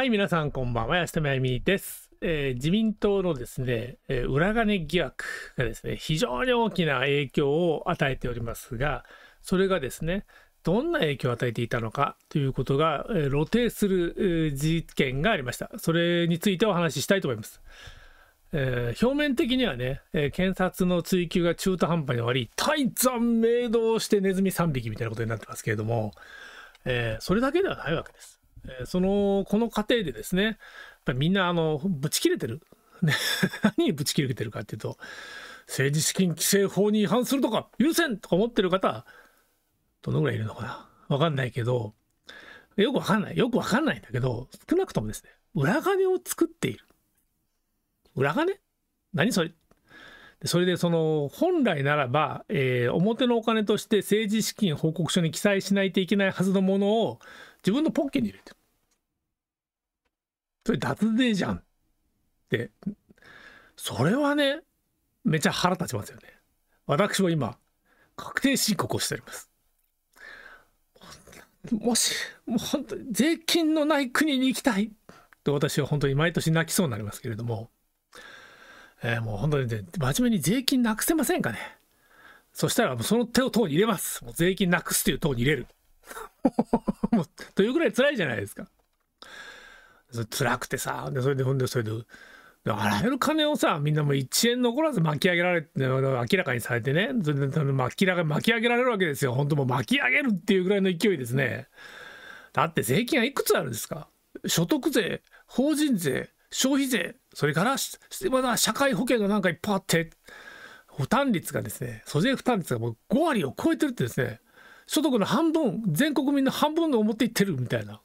はい、皆さんこんばんは、安田ま由美です。えー、自民党のですね、えー、裏金疑惑がですね、非常に大きな影響を与えておりますが、それがですね、どんな影響を与えていたのかということが、えー、露呈する、えー、事件がありました。それについてお話ししたいと思います。えー、表面的にはね、えー、検察の追及が中途半端に終わり、大山明動してネズミ3匹みたいなことになってますけれども、えー、それだけではないわけです。えその、この過程でですね、やっぱみんな、あの、ぶち切れてる。ね 何にぶち切れてるかっていうと、政治資金規正法に違反するとか、許せんとか思ってる方、どのぐらいいるのかなわかんないけど、よくわかんない。よくわかんないんだけど、少なくともですね、裏金を作っている。裏金何それそれでその本来ならば、えー、表のお金として政治資金報告書に記載しないといけないはずのものを自分のポッケに入れてそれ脱税じゃんって、それはね、めちゃ腹立ちますよね。私も今、確定申告をしております。もし、もう本当に税金のない国に行きたいと私は本当に毎年泣きそうになりますけれども、えー、もう本当に、ね、真面目に税金なくせませんかね。そしたらその手を党に入れます。もう税金なくすという党に入れる。もう、というぐらい辛いじゃないですか。辛くてさ、でそれで、ほんで、それで、あらゆる金をさ、みんなもう1円残らず巻き上げられて、明らかにされてね、それで巻き巻き上げられるわけですよ。本当もう巻き上げるっていうぐらいの勢いですね。だって税金はいくつあるんですか所得税、法人税、消費税、それから、まだ社会保険がなんかいっぱいあって、負担率がですね、租税負担率がもう5割を超えてるってですね、所得の半分全国民の半分の思っていってるみたいな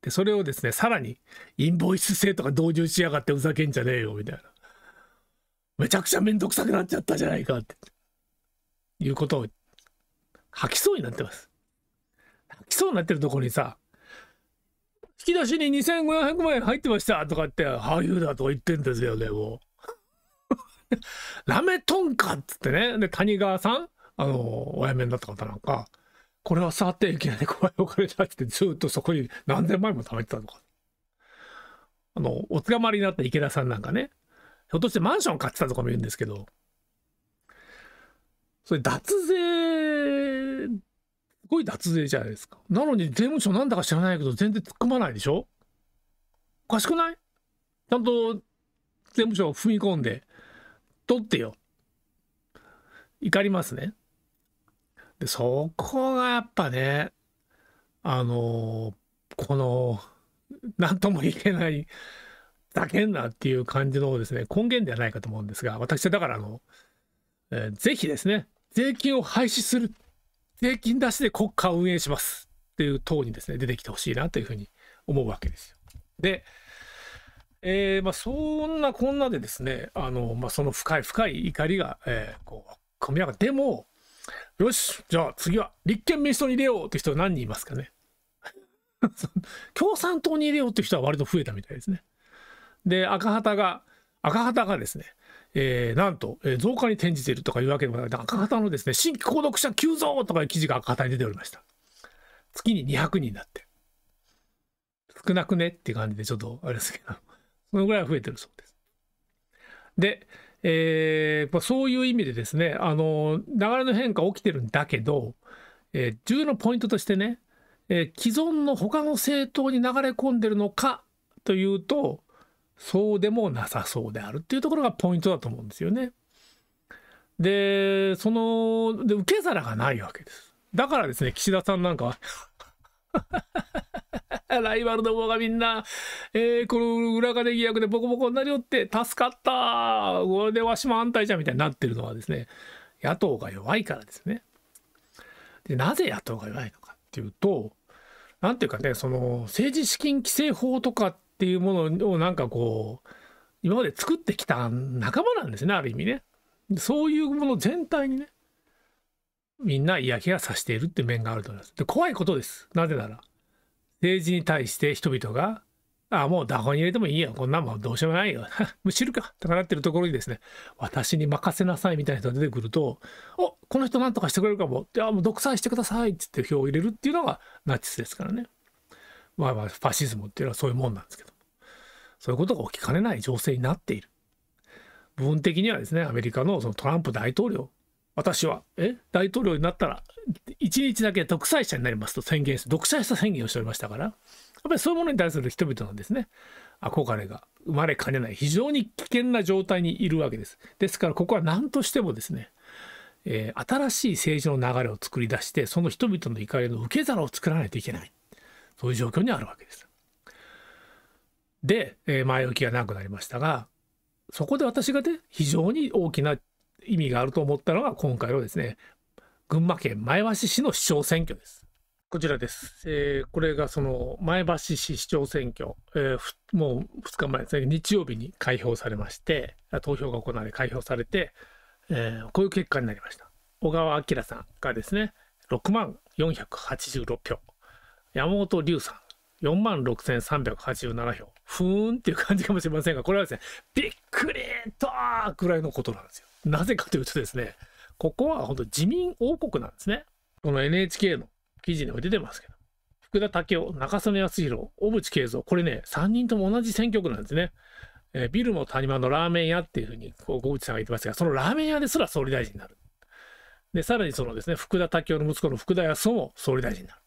でそれをですねさらにインボイス制とか同住しやがってふざけんじゃねえよみたいなめちゃくちゃ面倒くさくなっちゃったじゃないかっていうことを吐きそうになってます吐きそうになってるところにさ引き出しに2500万円入ってましたとかって俳優だとか言ってんですよねもう ラメトンかっつってねで谷川さんあの、お辞めになった方なんか、これは触っていきなり怖いお金出してずっとそこに何千万円も貯めてたとか。あの、お捕まりになった池田さんなんかね、ひょっとしてマンション買ってたとかも言うんですけど、それ脱税、すごい脱税じゃないですか。なのに税務署なんだか知らないけど全然突っ込まないでしょおかしくないちゃんと税務署踏み込んで、取ってよ。怒りますね。で、そこがやっぱね、あのー、この、何とも言えない、だけんなっていう感じのですね、根源ではないかと思うんですが、私はだからあの、えー、ぜひですね、税金を廃止する、税金出しで国家を運営しますっていう党にですね、出てきてほしいなというふうに思うわけですよ。で、えー、まあ、そんなこんなでですね、あのまあ、その深い深い怒りが、えー、こう込み上がって、でも、よし、じゃあ次は、立憲民主党に入れようって人は何人いますかね。共産党に入れようって人は割と増えたみたいですね。で、赤旗が、赤旗がですね、えー、なんと、えー、増加に転じているとかいうわけでもなくて、赤旗のですね、新規購読者急増とかいう記事が赤旗に出ておりました。月に200人だって。少なくねっていう感じで、ちょっとあれですけど、そのぐらい増えてるそうです。で、えー、そういう意味でですね、あの流れの変化起きてるんだけど、えー、重要なポイントとしてね、えー、既存の他の政党に流れ込んでるのかというと、そうでもなさそうであるっていうところがポイントだと思うんですよね。で、その、で受け皿がないわけです。だからですね、岸田さんなんかは ライバルどもがみんな、えー、この裏金疑惑でボコボコになりよって、助かったこれでわしも安泰じゃんみたいになってるのはですね、野党が弱いからですね。で、なぜ野党が弱いのかっていうと、なんていうかね、その政治資金規正法とかっていうものをなんかこう、今まで作ってきた仲間なんですね、ある意味ね。そういうもの全体にね。みんな嫌気がさしているって面があると思います。で怖いことです。なぜなら政治に対して人々がああもうダ法に入れてもいいよこんなんもどうしようもないよむし るかとかなってるところにですね私に任せなさいみたいな人が出てくるとおこの人なんとかしてくれるかもってあもう独裁してくださいって言って票を入れるっていうのがナチスですからねまあまあファシズムっていうのはそういうもんなんですけどそういうことが起きかねない情勢になっている部分的にはですねアメリカのそのトランプ大統領私は、え大統領になったら、一日だけ独裁者になりますと宣言して、独裁者宣言をしておりましたから、やっぱりそういうものに対する人々のですね、憧れが生まれかねない、非常に危険な状態にいるわけです。ですから、ここは何としてもですね、えー、新しい政治の流れを作り出して、その人々の怒りの受け皿を作らないといけない。そういう状況にあるわけです。で、えー、前置きが長くなりましたが、そこで私がね、非常に大きな意味があると思ったのが今回のですね群馬県前橋市の市長選挙です。こちらです。えー、これがその前橋市市長選挙、えー、もう2日前ですね、日曜日に開票されまして、投票が行われ、開票されて、えー、こういう結果になりました。小川明さんがですね、6万486票、山本龍さん46,387票。ふーんっていう感じかもしれませんが、これはですね、びっくりとーくらいのことなんですよ。なぜかというとですね、ここは本当自民王国なんですね。この NHK の記事にも出てますけど、福田武雄、中曽根康弘、小渕恵三、これね、3人とも同じ選挙区なんですね。えー、ビルも谷間のラーメン屋っていうふうに小渕さんが言ってましたが、そのラーメン屋ですら総理大臣になる。で、さらにそのですね、福田武雄の息子の福田康夫も総理大臣になる。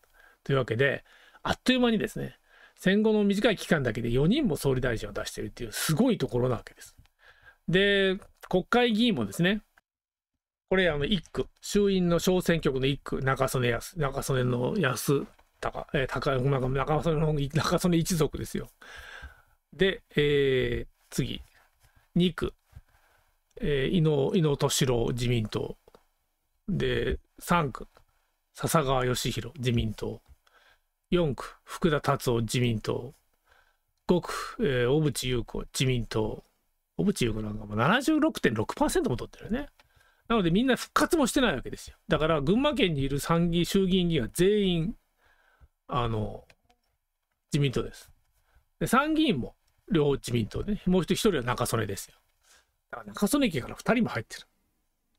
というわけで、あっという間にですね、戦後の短い期間だけで4人も総理大臣を出しているっていうすごいところなわけです。で、国会議員もですね、これ、あの、1区、衆院の小選挙区の1区、中曽根康、中曽根の安高、えー、中曽根の、中曽根一族ですよ。で、えー、次、2区、えー、伊能、伊能敏郎、自民党。で、3区、笹川義弘、自民党。4区、福田達夫自民党。5区、えー、小渕優子自民党。小渕優子なんかも76.6%も取ってるね。なのでみんな復活もしてないわけですよ。だから群馬県にいる参議院、衆議院議員は全員、あの、自民党です。で参議院も両方自民党で、ね、もう一人は中曽根ですよ。だから中曽根家から2人も入って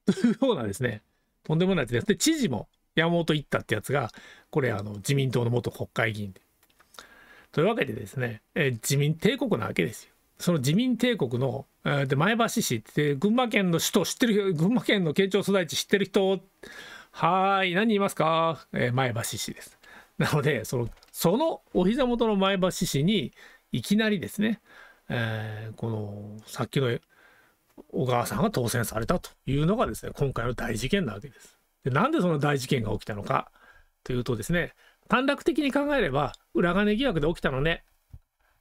る。というようなですね、とんでもないですね。で、知事も山本一太ってやつがこれあの自民党の元国会議員で。というわけでですね、え自民帝国なわけですよ。その自民帝国の、えで前橋市って群馬県の首都知ってる群馬県の県庁所在地知ってる人はい何言いますか、え前橋市です。なのでそのそのお膝元の前橋市にいきなりですね、えー、このさっきの小川さんが当選されたというのがですね今回の大事件なわけです。でなんでその大事件が起きたのかというとですね短絡的に考えれば裏金疑惑で起きたのね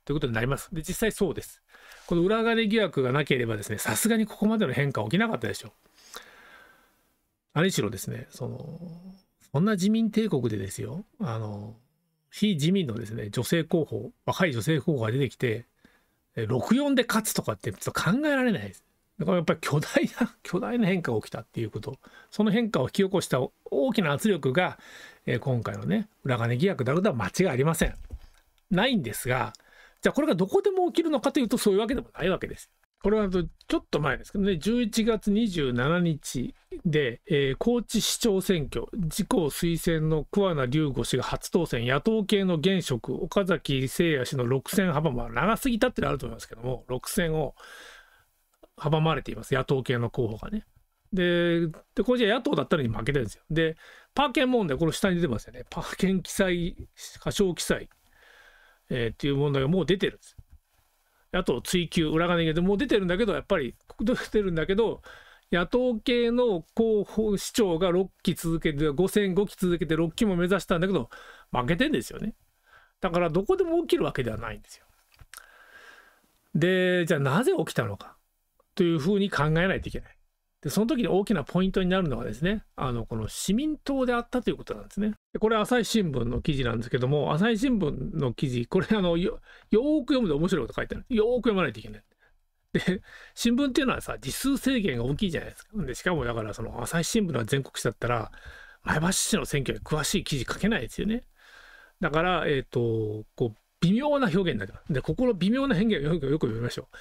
ということになります。で実際そうです。この裏金疑惑がなければですねさすがにここまでの変化起きなかったでしょう。何しろですねそのそんな自民帝国でですよあの非自民のですね女性候補若い女性候補が出てきて64で勝つとかってちょっと考えられないです。だからやっぱり巨大な、巨大な変化が起きたっていうこと、その変化を引き起こした大きな圧力が、えー、今回のね、裏金疑惑だあることは間違いありません。ないんですが、じゃあこれがどこでも起きるのかというと、そういうわけでもないわけです。これはちょっと前ですけどね、11月27日で、えー、高知市長選挙、自公推薦の桑名隆吾氏が初当選、野党系の現職、岡崎誠也氏の6選幅も長すぎたってのあると思いますけども、6選を阻まれています、野党系の候補がね。で、でこれじゃ野党だったのに負けてるんですよ。で、パーケン問題、この下に出てますよね。パーケン記載、過小記載、えー、っていう問題がもう出てるんです。野党追及、裏金でもう出てるんだけど、やっぱり、出てるんだけど、野党系の候補市長が6期続けて、5戦5期続けて6期も目指したんだけど、負けてんですよね。だからどこでも起きるわけではないんですよ。で、じゃあなぜ起きたのか。というふうに考えないといけない。で、その時に大きなポイントになるのはですね、あの、この市民党であったということなんですね。これ、朝日新聞の記事なんですけども、朝日新聞の記事、これ、あの、よ、よーく読むと面白いこと書いてある。よーく読まないといけない。で、新聞っていうのはさ、字数制限が大きいじゃないですか。で、しかもだから、その、朝日新聞の全国紙だったら、前橋市の選挙に詳しい記事書けないですよね。だから、えっ、ー、と、こう、微妙な表現になります。で、ここの微妙な変化をよく読みましょう。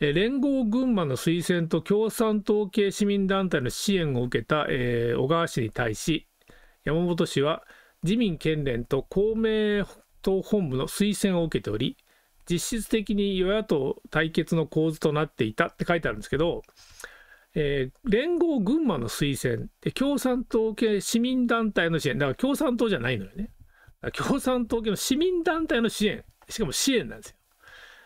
え連合群馬の推薦と共産党系市民団体の支援を受けた、えー、小川氏に対し山本氏は自民県連と公明党本部の推薦を受けており実質的に与野党対決の構図となっていたって書いてあるんですけど、えー、連合群馬の推薦で共産党系市民団体の支援だから共産党じゃないのよね共産党系の市民団体の支援しかも支援なんですよ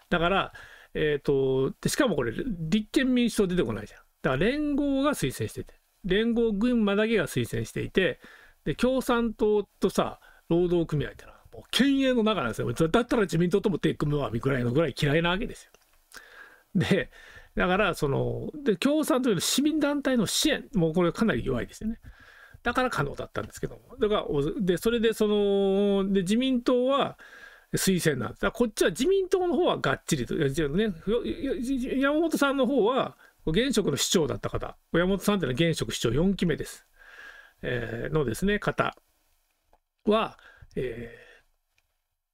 だからえっ、ー、と、しかもこれ、立憲民主党出てこないじゃん。だから連合が推薦してて、連合群馬だけが推薦していて、で、共産党とさ、労働組合ってのは、もう県営の中なんですよ。だったら自民党とも手組むわ、ぐらいのぐらい嫌いなわけですよ。で、だから、その、で、共産党より市民団体の支援、もうこれかなり弱いですよね。だから可能だったんですけども。だから、で、それで、その、で、自民党は、推薦なんです。こっちは自民党の方はがっちりと、ね、山本さんの方は現職の市長だった方、山本さんというのは現職市長4期目です。えー、のですね、方は、えー、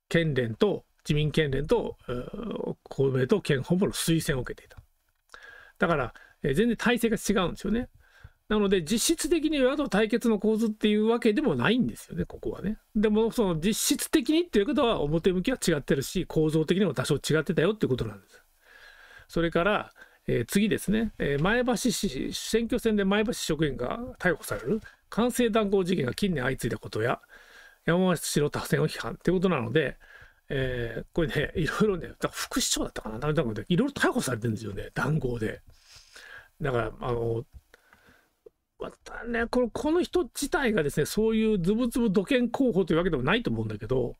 県連と、自民県連と、えー、公明と県本部の推薦を受けていた。だから、えー、全然体制が違うんですよね。なので、実質的に与野党対決の構図っていうわけでもないんですよね、ここはね。でも、その実質的にっていうことは表向きは違ってるし、構造的にも多少違ってたよっていうことなんです。それから、えー、次ですね、えー、前橋市、選挙戦で前橋職員が逮捕される、官製談合事件が近年相次いだことや、山本市の多選を批判ってことなので、えー、これね、いろいろね、副市長だったかな、なんだかいろいろ逮捕されてるんですよね、談合で。だから、あの、またね、このこの人自体がですね、そういうズブズブ土建候補というわけでもないと思うんだけど、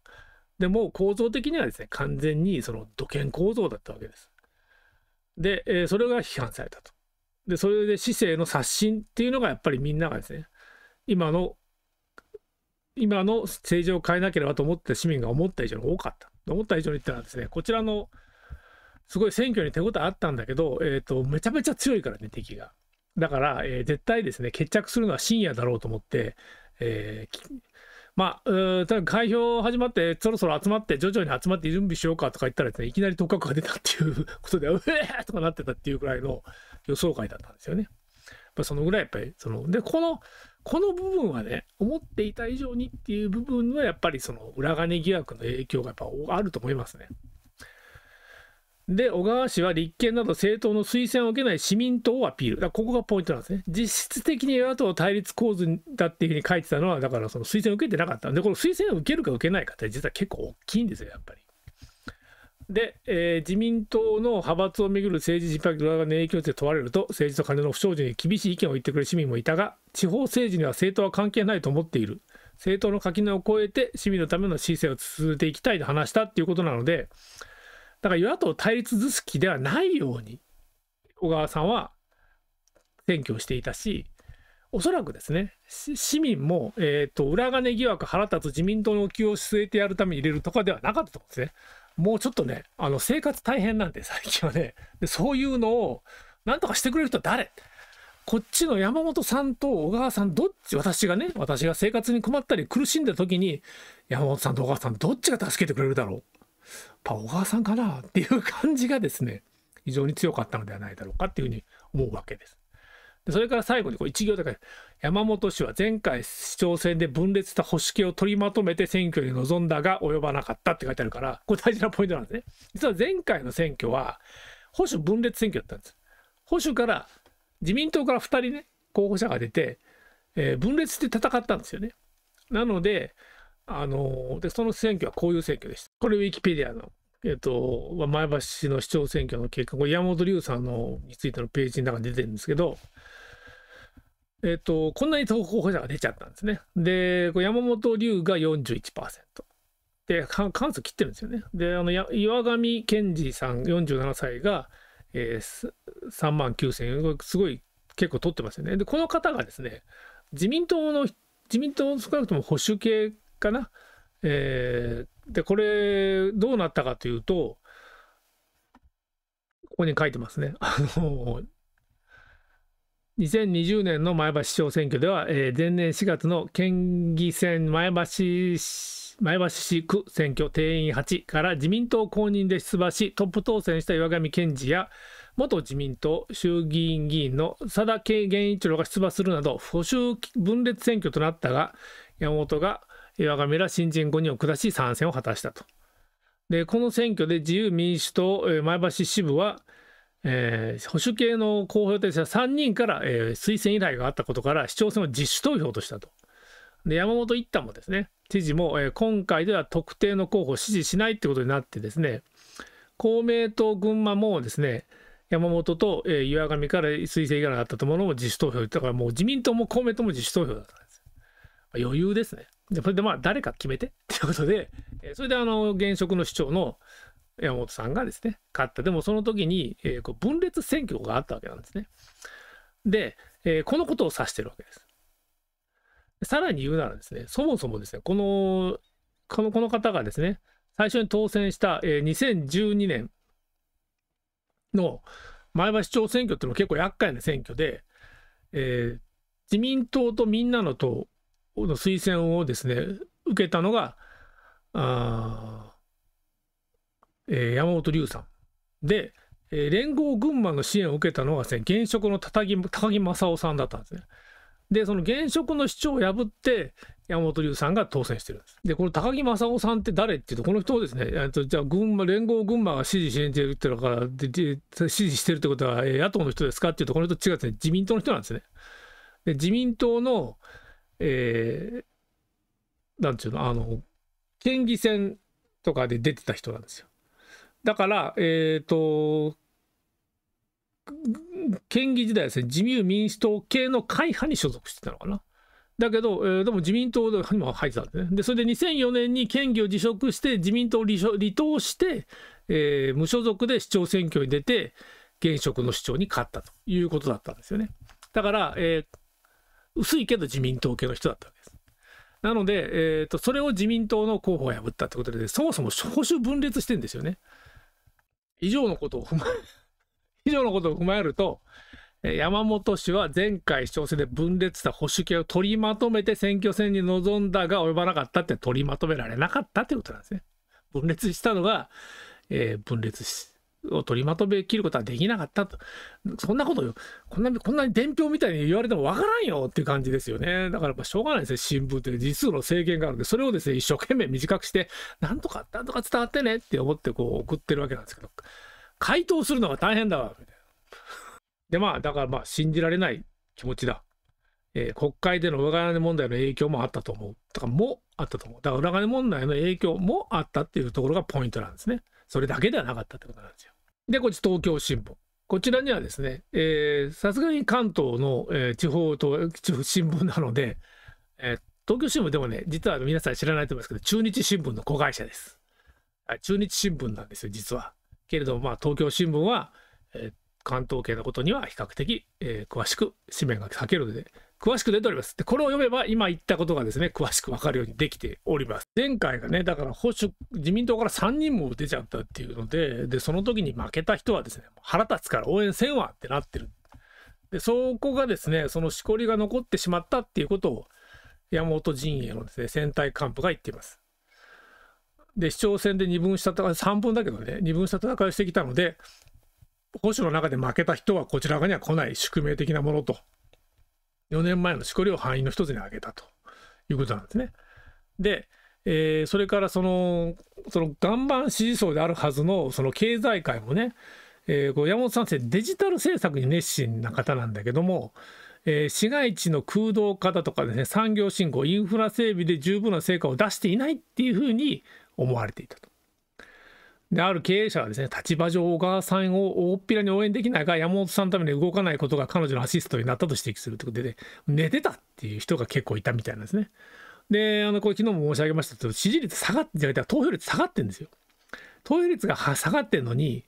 でも構造的にはですね、完全にその土建構造だったわけです。で、えー、それが批判されたと。で、それで市政の刷新っていうのがやっぱりみんながですね、今の、今の政治を変えなければと思って市民が思った以上に多かった。思った以上にってのはですね、こちらの、すごい選挙に手応えあったんだけど、えっ、ー、と、めちゃめちゃ強いからね、敵が。だから、えー、絶対ですね、決着するのは深夜だろうと思って、えー、まあ、ただ開票始まって、そろそろ集まって、徐々に集まって準備しようかとか言ったらです、ね、いきなり特確が出たっていうことで、うえーとかなってたっていうぐらいの予想外だったんですよね。やそのぐらいやっぱり、その、で、この、この部分はね、思っていた以上にっていう部分は、やっぱりその裏金疑惑の影響がやっぱあると思いますね。で、小川氏は立憲など政党の推薦を受けない市民党をアピール。だここがポイントなんですね。実質的に与野党対立構図だっていうふうに書いてたのは、だからその推薦を受けてなかったんで、この推薦を受けるか受けないかって実は結構大きいんですよ、やっぱり。で、えー、自民党の派閥をめぐる政治失敗側の影響って問われると、政治と金の不祥事に厳しい意見を言ってくれる市民もいたが、地方政治には政党は関係ないと思っている。政党の垣根を越えて市民のための市政を続けていきたいと話したっていうことなので、だから与野党対立図式ではないように小川さんは選挙をしていたし、おそらくですね、市民も、えーと、裏金疑惑腹立つ自民党のお給を据えてやるために入れるとかではなかったと思うんですね。もうちょっとね、あの生活大変なんで、最近はね。でそういうのを、なんとかしてくれる人は誰こっちの山本さんと小川さん、どっち、私がね、私が生活に困ったり苦しんだ時に、山本さんと小川さん、どっちが助けてくれるだろうぱ小川さんかなっていう感じがですね、非常に強かったのではないだろうかっていうふうに思うわけです。でそれから最後にこう1行だけ山本氏は前回市長選で分裂した保守系を取りまとめて選挙に臨んだが及ばなかったって書いてあるからこれ大事なポイントなんですね実は前回の選挙は保守分裂選挙だったんです保守から自民党から2人ね候補者が出て、えー、分裂して戦ったんですよねなのであの、で、その選挙はこういう選挙でした。これ、ウィキペディアの、えっ、ー、と、前橋市の市長選挙の結果、これ、山本龍さんのについてのページの中に出てるんですけど、えっ、ー、と、こんなに候補者が出ちゃったんですね。で、山本龍が41%。で、関数切ってるんですよね。で、あの、岩上健二さん、47歳が、えー、3万9000円、すごい結構取ってますよね。で、この方がですね、自民党の、自民党少なくとも保守系かな。えー、で、これ、どうなったかというと、ここに書いてますね。あの、2020年の前橋市長選挙では、えー、前年4月の県議選前橋市前橋市区選挙定員8から自民党公認で出馬しトップ当選した岩上健治や元自民党衆議院議員の佐田恵源一郎が出馬するなど補修分裂選挙となったが山本が岩上ら新人5人を下し参戦を果たしたと。でこの選挙で自由民主党前橋支部は、えー、保守系の候補予定者3人から、えー、推薦依頼があったことから市長選を実主投票としたと。で山本一太もですね知事も、えー、今回では特定の候補を支持しないってことになってですね公明党群馬もですね山本と、えー、岩上から推薦依頼があったとものも自主投票だからもう自民党も公明党も自主投票だった。余裕ですね。で、それでまあ、誰か決めてっていうことで、えそれであの、現職の市長の山本さんがですね、勝った。でもその時に、えー、こう分裂選挙があったわけなんですね。で、えー、このことを指してるわけです。さらに言うならですね、そもそもですね、この、このこの方がですね、最初に当選した、えー、2012年の前橋市長選挙っていうのは結構厄介な選挙で、えー、自民党とみんなの党の推薦をですね受けたのがあ、えー、山本龍さんで、えー、連合群馬の支援を受けたのがですね現職の高木高木正夫さんだったんですね。でその現職の市長を破って山本龍さんが当選してるんです。でこの高木正夫さんって誰っていうとこの人をですねじゃあ群馬連合群馬が支持してるっていからで支持してるってことは野党の人ですかっていうとこの人違って、ね自民党の人なんですね。で自民党のえー、なんちゅうの、あの、県議選とかで出てた人なんですよ。だから、えっ、ー、と、県議時代ですね、自由民主党系の会派に所属してたのかな。だけど、えー、でも自民党にも入ってたんでね。で、それで2004年に県議を辞職して、自民党を離党して、えー、無所属で市長選挙に出て、現職の市長に勝ったということだったんですよね。だから、えー、薄いけど自民党系の人だったわけです。なので、えーと、それを自民党の候補を破ったということで、そもそも保守分裂してるんですよね。以上のことを踏まえ、以上のことを踏まえると、山本氏は前回市長選で分裂した保守系を取りまとめて選挙戦に臨んだが及ばなかったって取りまとめられなかったってことなんですね。分裂したのが、えー、分裂しを取りまとめきることはできなかったと。そんなことよ。こんな、こんなに伝票みたいに言われてもわからんよっていう感じですよね。だからしょうがないですね。新聞って実数の制限があるんで、それをですね、一生懸命短くして、なんとか、なんとか伝わってねって思ってこう送ってるわけなんですけど、回答するのが大変だわ、みたいな。でまあ、だからまあ信じられない気持ちだ。えー、国会での裏金問題の影響もあったと思う。とか、もあったと思う。だから裏金問題の影響もあったっていうところがポイントなんですね。それだけではなかったってことなんですよ。で、こっち東京新聞。こちらにはですね、さすがに関東の、えー、地方と新聞なので、えー、東京新聞でもね、実は皆さん知らないと思いますけど、中日新聞の子会社です。中日新聞なんですよ、実は。けれども、まあ、東京新聞は、えー、関東系のことには比較的、えー、詳しく紙面が避けるので、詳しく出ております。で、これを読めば今言ったことがですね、詳しくわかるようにできております。前回がね、だから保守、自民党から3人も出ちゃったっていうので、で、その時に負けた人はですね、腹立つから応援せんわってなってる。で、そこがですね、そのしこりが残ってしまったっていうことを、山本陣営のですね、選対幹部が言っています。で、市長選で2分した戦い、3分だけどね、2分した戦いをしてきたので、保守の中で負けた人はこちら側には来ない宿命的なものと4年前のしこりを範囲の一つに挙げたということなんですね。で、えー、それからその、その岩盤支持層であるはずのその経済界もね、えー、こう山本さんってデジタル政策に熱心な方なんだけども、えー、市街地の空洞化だとかですね産業振興インフラ整備で十分な成果を出していないっていうふうに思われていたと。である経営者はですね立場上小川さんを大っぴらに応援できないが山本さんのために動かないことが彼女のアシストになったと指摘するということで、ね、寝てたっていう人が結構いたみたいなんですね。であのこれ昨日も申し上げましたけど支持率下がってじゃ投票率下がってんですよ。投票率が下がってんのに、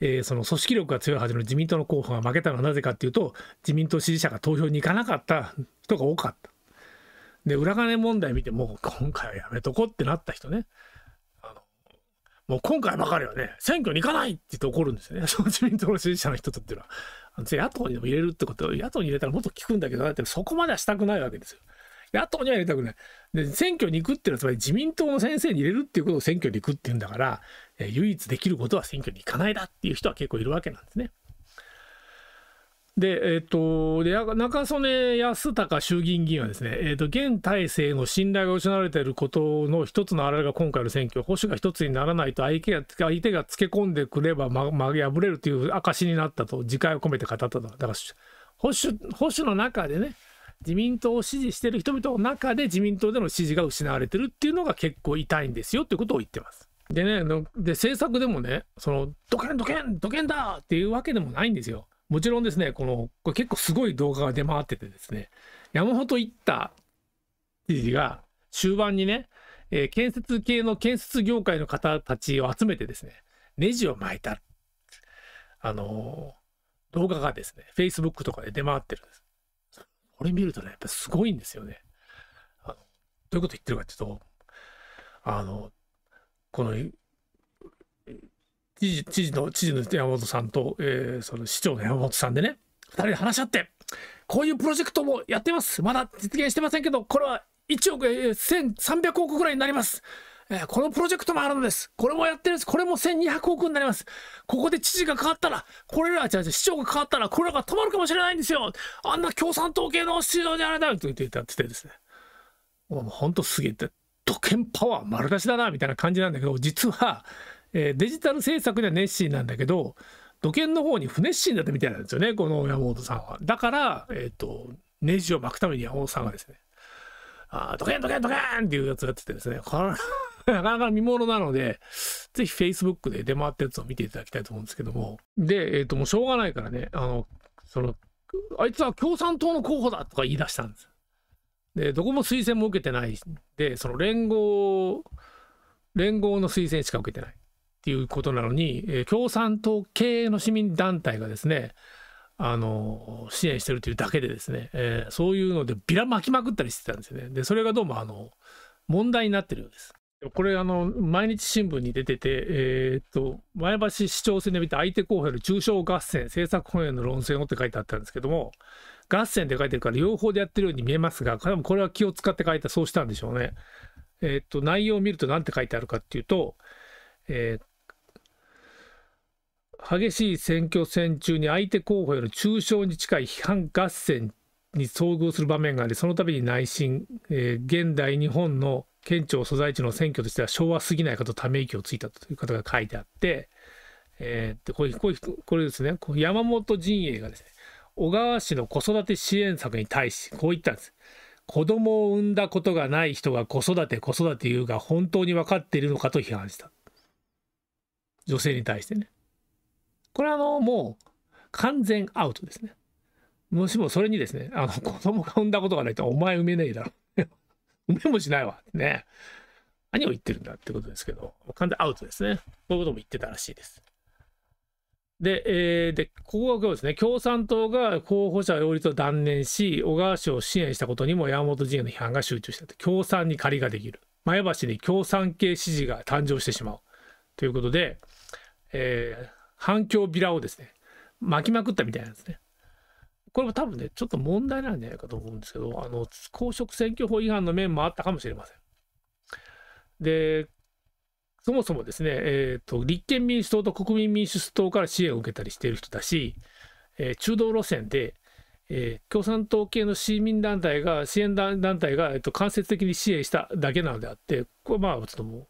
えー、その組織力が強いはずの自民党の候補が負けたのはなぜかっていうと自民党支持者が投票に行かなかった人が多かった。で裏金問題見ても今回はやめとこってなった人ね。もう今回ばかりはね、選挙に行かないって言って怒るんですよね。その自民党の支持者の人とっていうのは。野党にでも入れるってこと野党に入れたらもっと効くんだけど、だってそこまではしたくないわけですよ。野党には入れたくない。で、選挙に行くっていうのは、つまり自民党の先生に入れるっていうことを選挙に行くっていうんだから、え唯一できることは選挙に行かないだっていう人は結構いるわけなんですね。で、えっ、ー、と、中曽根康隆衆議院議員はですね、えっ、ー、と、現体制の信頼が失われていることの一つのあられが今回の選挙、保守が一つにならないと相手が、相手がつけ込んでくれば、ま、ま、破れるという証になったと、自戒を込めて語ったと。だから、保守、保守の中でね、自民党を支持している人々の中で自民党での支持が失われてるっていうのが結構痛いんですよということを言ってます。でね、で政策でもね、そのドケンドケンドケンだっていうわけでもないんですよ。もちろんですね、この、これ結構すごい動画が出回っててですね、山本一太知事が終盤にね、えー、建設系の建設業界の方たちを集めてですね、ネジを巻いた、あのー、動画がですね、Facebook とかで出回ってるんです。これ見るとね、やっぱすごいんですよね。あどういうこと言ってるかっていうと、あの、この知事知事の知事の山本さんと、えー、その市長の山本さんでね2人で話し合ってこういうプロジェクトもやってますまだ実現してませんけどこれは1億、えー、1300億ぐらいになります。えー、このプロジェクトもあるのです。これもやってるんです。これも1200億になります。ここで知事が変わったら、これら、じゃ市長が変わったら、これらが止まるかもしれないんですよ。あんな共産党系の市長じゃないだって言ってたってですね。もうほんとすげえって、土建パワー丸出しだな、みたいな感じなんだけど、実は、えー、デジタル政策には熱心なんだけど土建の方に不熱心だったみたいなんですよねこの山本さんは。だから、えーと、ネジを巻くために山本さんがですね「あドケンドケンドケン!」っていうやつやっててですねこれ なかなか見ものなのでぜひ Facebook で出回ったやつを見ていただきたいと思うんですけどもで、えーともうしょうがないからねあのそのあいつは共産党の候補だとか言い出したんです。でどこも推薦も受けてないでその連合連合の推薦しか受けてない。っていうことなのに、えー、共産党系の市民団体がですねあの支援してるというだけでですね、えー、そういうのでビラ巻きまくったりしてたんですよねでそれがどうもあの問題になってるようですこれあの毎日新聞に出てて、えー、っと前橋市長選で見た相手候補より中小合戦政策本への論戦をって書いてあったんですけども合戦って書いてるから両方でやってるように見えますがこれは気を使って書いたそうしたんでしょうねえー、っと内容を見ると何て書いてあるかっていうとえー、激しい選挙戦中に相手候補への中傷に近い批判合戦に遭遇する場面がありその度に内心、えー、現代日本の県庁所在地の選挙としては昭和すぎないかとため息をついたという方が書いてあって、えー、でこれこれこれですね山本陣営がですね小川氏の子育て支援策に対しこう言ったんです。子供を産んだことがない人が子育て子育て言うが本当に分かっているのかと批判した。女性に対してね。これはあの、もう完全アウトですね。もしもそれにですね、あの、子供が産んだことがないと、お前産めねえだろ。産めもしないわ。ね。何を言ってるんだってことですけど、完全アウトですね。こういうことも言ってたらしいです。で、えー、で、ここが今日ですね、共産党が候補者擁立を断念し、小川氏を支援したことにも山本陣営の批判が集中したと。共産に借りができる。前橋に共産系支持が誕生してしまう。ということで、えー、反響ビラをですね、巻きまくったみたいなんですね。これも多分ね、ちょっと問題なんじゃないかと思うんですけど、あの、公職選挙法違反の面もあったかもしれません。で、そもそもですね、えーと、立憲民主党と国民民主党から支援を受けたりしている人だし、えー、中道路線で、えー、共産党系の市民団体が、支援団体が、えーと、と間接的に支援しただけなのであって、これまあ、ちょっともう、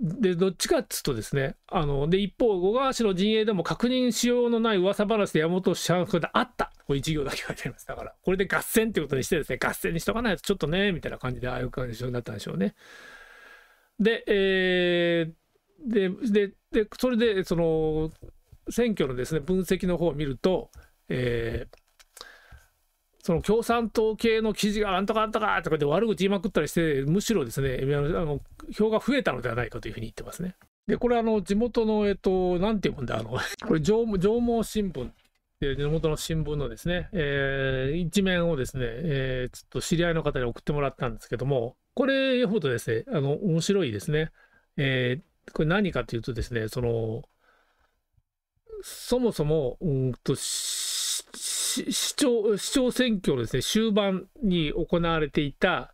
で、どっちかっつうとですね、あの、で、一方、小川氏の陣営でも確認しようのない噂話で山本氏は、これであったこれ一行だけ書いてあります。だから、これで合戦ってことにしてですね、合戦にしとかないとちょっとね、みたいな感じで、ああいう感じになったんでしょうね。で、えー、で、で、で、それで、その、選挙のですね、分析の方を見ると、えー、その共産党系の記事があんとかあんとかとかで悪口言いまくったりして、むしろですね、あの票が増えたのではないかというふうに言ってますね。で、これ、あの、地元の、えっと、なんていうもんだ、あの、これ上、上毛新聞っていう地元の新聞のですね、えー、一面をですね、えー、ちょっと知り合いの方に送ってもらったんですけども、これよほどですね、あの、面白いですね。えー、これ何かというとですね、その、そもそも、うんと、市長市長選挙のです、ね、終盤に行われていた、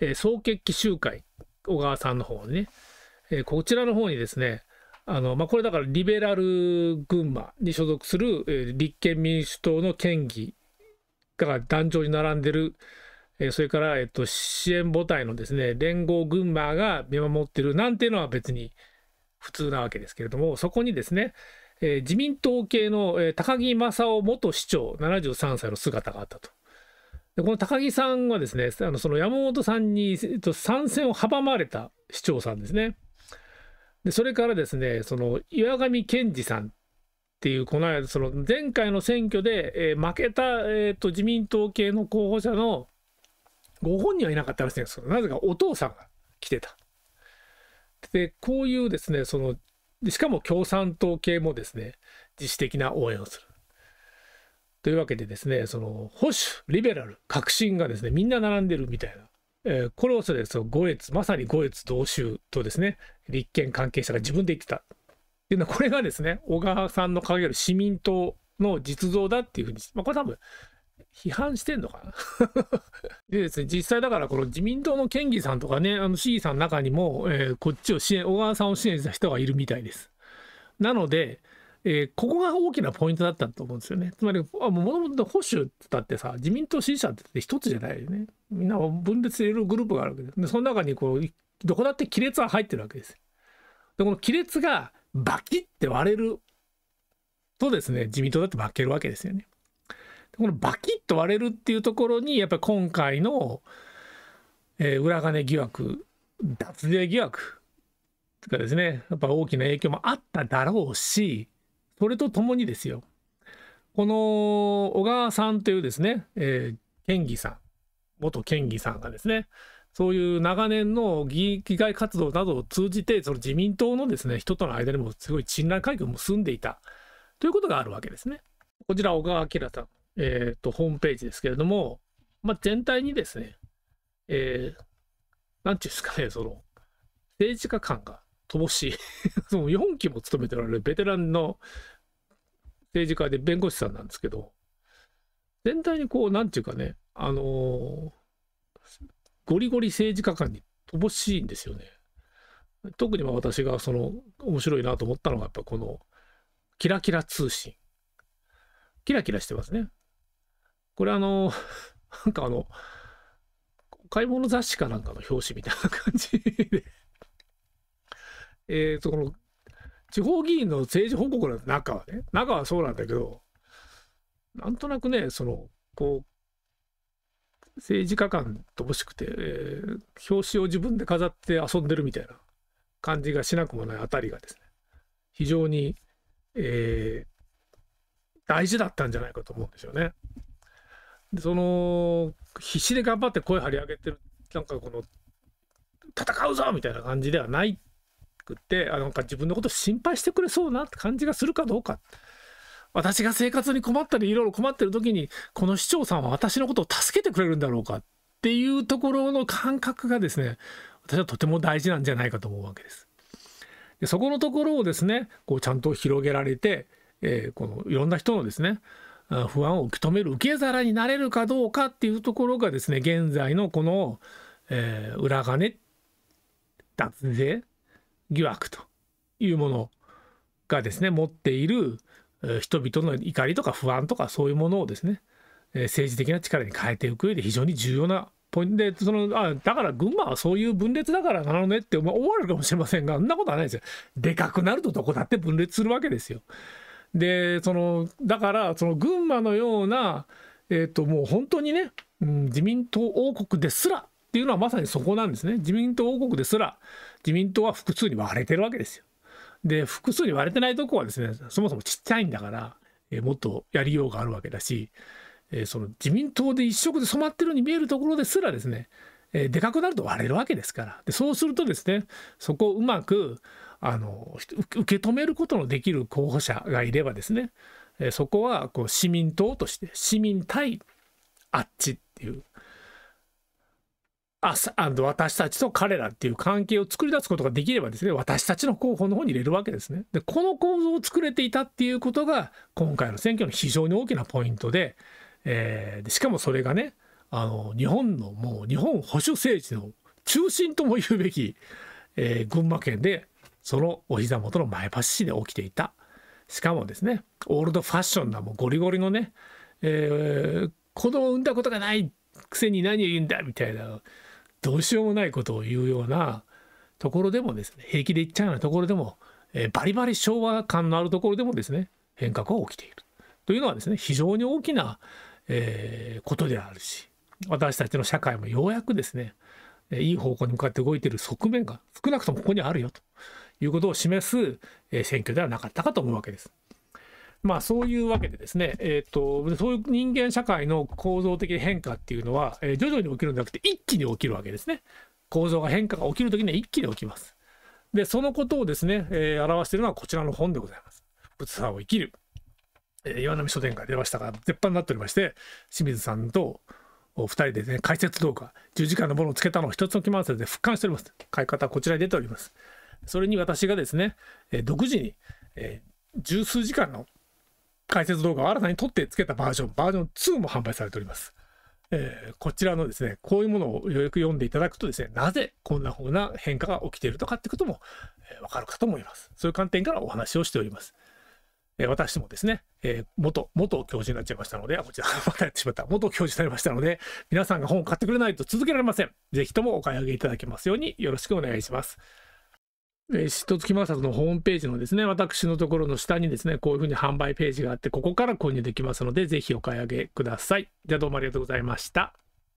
えー、総決起集会、小川さんの方にね、えー、こちらの方にですね、あのまあ、これだからリベラル群馬に所属する、えー、立憲民主党の県議が壇上に並んでる、えー、それから、えーと、支援母体のですね連合群馬が見守ってるなんていうのは別に普通なわけですけれどもそこにですねえー、自民党系の、えー、高木正夫元市長73歳の姿があったと。でこの高木さんはですねあのその山本さんに、えっと、参戦を阻まれた市長さんですね。でそれからですねその岩上健二さんっていうこの間その前回の選挙で、えー、負けた、えーと、と自民党系の候補者のご本人はいなかったらしいんですけどなぜかお父さんが来てた。でこういうですねそのでしかも共産党系もですね自主的な応援をする。というわけでですねその保守リベラル革新がですねみんな並んでるみたいな。えー、これをそれその五越まさに五越同州とですね立憲関係者が自分で言ってたっていうのはこれがですね小川さんの掲げる市民党の実像だっていうふうに、まあ、これ多分批判してんのかな でですね、実際だからこの自民党の県議さんとかね、あの市議さんの中にも、えー、こっちを支援、小川さんを支援した人がいるみたいです。なので、えー、ここが大きなポイントだったと思うんですよね。つまり、もともと保守ってだってさ、自民党支持者って一つじゃないよね。みんな分裂しているグループがあるわけです。で、その中にこう、どこだって亀裂は入ってるわけです。で、この亀裂がバキッて割れるとですね、自民党だって負けるわけですよね。このバキッと割れるっていうところにやっぱり今回の、えー、裏金疑惑脱税疑惑とかですねやっぱ大きな影響もあっただろうしそれとともにですよこの小川さんというですね、えー、県議さん元県議さんがですねそういう長年の議会活動などを通じてその自民党のですね人との間にもすごい信頼関係を結んでいたということがあるわけですね。こちら小川明さんえっ、ー、と、ホームページですけれども、まあ、全体にですね、えー、なんて言うんですかね、その、政治家感が乏しい その4期も務めておられるベテランの政治家で弁護士さんなんですけど、全体にこう、なんて言うかね、あのー、ゴリゴリ政治家感に乏しいんですよね。特にまあ私がその面白いなと思ったのがやっぱこのキラキラ通信。キラキラしてますね。これあの、なんかあの、買い物雑誌かなんかの表紙みたいな感じで えっと、この、地方議員の政治報告の中はね、中はそうなんだけど、なんとなくね、その、こう、政治家感乏しくて、えー、表紙を自分で飾って遊んでるみたいな感じがしなくもないあたりがですね、非常に、えー、大事だったんじゃないかと思うんですよね。でその必死で頑張って声張り上げてるなんかこの戦うぞみたいな感じではないくってあなんか自分のこと心配してくれそうなって感じがするかどうか私が生活に困ったりいろいろ困ってる時にこの市長さんは私のことを助けてくれるんだろうかっていうところの感覚がですね私はとても大事なんじゃないかと思うわけです。でそこのところをですねこうちゃんと広げられて、えー、このいろんな人のですね不安を受け止める受け皿になれるかどうかっていうところがですね現在のこの、えー、裏金脱税疑惑というものがですね持っている人々の怒りとか不安とかそういうものをですね政治的な力に変えていく上で非常に重要なポイントでそのあだから群馬はそういう分裂だからなのねって思われるかもしれませんがそんなことはないですよ。でかくなるとどこだって分裂するわけですよ。でそのだからその群馬のような、えーと、もう本当にね、うん、自民党王国ですらっていうのはまさにそこなんですね自民党王国ですら自民党は複数に割れてるわけですよ。で複数に割れてないとこはですねそもそもちっちゃいんだから、えー、もっとやりようがあるわけだし、えー、その自民党で一色で染まってるように見えるところですらですねえでかくなると割れるわけですからでそうするとですねそこをうまくあの受け止めることのできる候補者がいればですねそこはこう市民党として市民対あっちっていうあ私たちと彼らっていう関係を作り出すことができればですね私たちの候補の方に入れるわけですね。でこの構造を作れていたっていうことが今回の選挙の非常に大きなポイントで,、えー、でしかもそれがねあの日本のもう日本保守政治の中心とも言うべき、えー、群馬県でそのお膝元の前橋市で起きていたしかもですねオールドファッションなもうゴリゴリのね、えー、子供を産んだことがないくせに何を言うんだみたいなどうしようもないことを言うようなところでもですね平気で言っちゃうようなところでも、えー、バリバリ昭和感のあるところでもですね変革は起きているというのはですね非常に大きな、えー、ことであるし私たちの社会もようやくですねいい方向に向かって動いてる側面が少なくともここにあるよということを示す選挙ではなかったかと思うわけです。まあそういうわけでですね、えーと、そういう人間社会の構造的変化っていうのは、えー、徐々に起きるんじゃなくて一気に起きるわけですね。構造が変化が起きるときには一気に起きます。で、そのことをですね、えー、表しているのはこちらの本でございます。仏さを生きる。えー、岩波書店から出ましたが、絶版になっておりまして、清水さんとお二人でね、解説動画、十字架のものをつけたのを一つの木満で俯瞰しております。買い方はこちらに出ております。それに私がですね、え独自に、え十数時間の解説動画を新たに撮ってつけたバージョン、バージョン2も販売されております。えー、こちらのですね、こういうものをよく読んでいただくとですね、なぜこんな風な変化が起きているとかってことも、えー、わかるかと思います。そういう観点からお話をしております。えー、私もですね、えー、元、元教授になっちゃいましたので、あ、こちら、またやってしまった。元教授になりましたので、皆さんが本を買ってくれないと続けられません。ぜひともお買い上げいただけますようによろしくお願いします。えー、とつきまさのホームページのですね、私のところの下にですね、こういうふうに販売ページがあって、ここから購入できますので、ぜひお買い上げください。じゃあどうもありがとうございました。